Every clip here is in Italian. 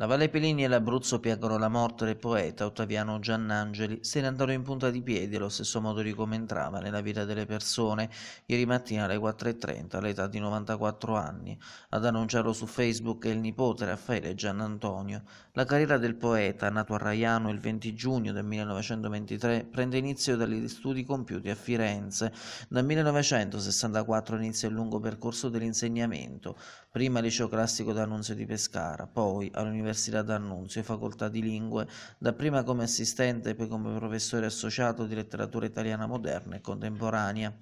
La Valle Pelini e l'Abruzzo piangono la morte del poeta Ottaviano Giannangeli, se ne andarono in punta di piedi allo stesso modo di come entrava nella vita delle persone ieri mattina alle 4.30 all'età di 94 anni. Ad annunciarlo su Facebook è il nipote Raffaele Giannantonio. La carriera del poeta, nato a Raiano il 20 giugno del 1923, prende inizio dagli studi compiuti a Firenze. Dal 1964 inizia il lungo percorso dell'insegnamento, prima al liceo classico d'Annunzio di Pescara, poi all'Università all'Università d'Annunzio, facoltà di lingue, dapprima come assistente e poi come professore associato di letteratura italiana moderna e contemporanea.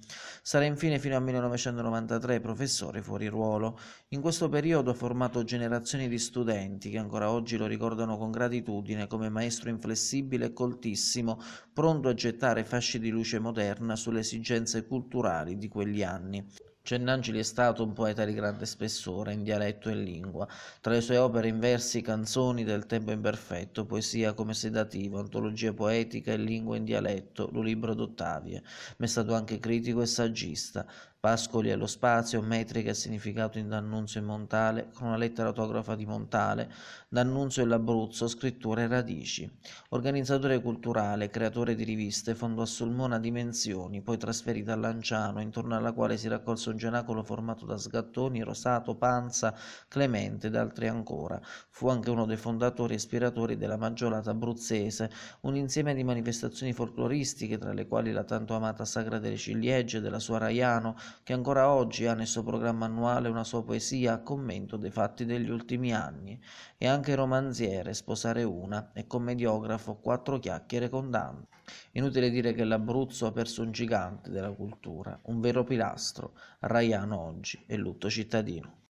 Sarà infine fino al 1993 professore fuori ruolo. In questo periodo ha formato generazioni di studenti che ancora oggi lo ricordano con gratitudine come maestro inflessibile e coltissimo, pronto a gettare fasci di luce moderna sulle esigenze culturali di quegli anni. Cennangeli è stato un poeta di grande spessore in dialetto e lingua, tra le sue opere in versi, canzoni del tempo imperfetto, poesia come sedativo, antologia poetica e lingua in dialetto, lo libro d'Ottavie, ma è stato anche critico e saggista. Pascoli allo spazio, metrica e significato in D'Annunzio e Montale, con una lettera autografa di Montale, D'Annunzio e l'Abruzzo, scritture e radici. Organizzatore culturale, creatore di riviste, fondò a Sulmona Dimensioni, poi trasferita a Lanciano, intorno alla quale si raccolse un cenacolo formato da Sgattoni, Rosato, Panza, Clemente ed altri ancora. Fu anche uno dei fondatori e ispiratori della Maggiolata abruzzese, un insieme di manifestazioni folcloristiche, tra le quali la tanto amata Sagra delle Ciliegie della sua Raiano, che ancora oggi ha nel suo programma annuale una sua poesia a commento dei fatti degli ultimi anni. E anche romanziere, sposare una, e commediografo, quattro chiacchiere con Dante. Inutile dire che l'Abruzzo ha perso un gigante della cultura, un vero pilastro, Raiano oggi e Lutto cittadino.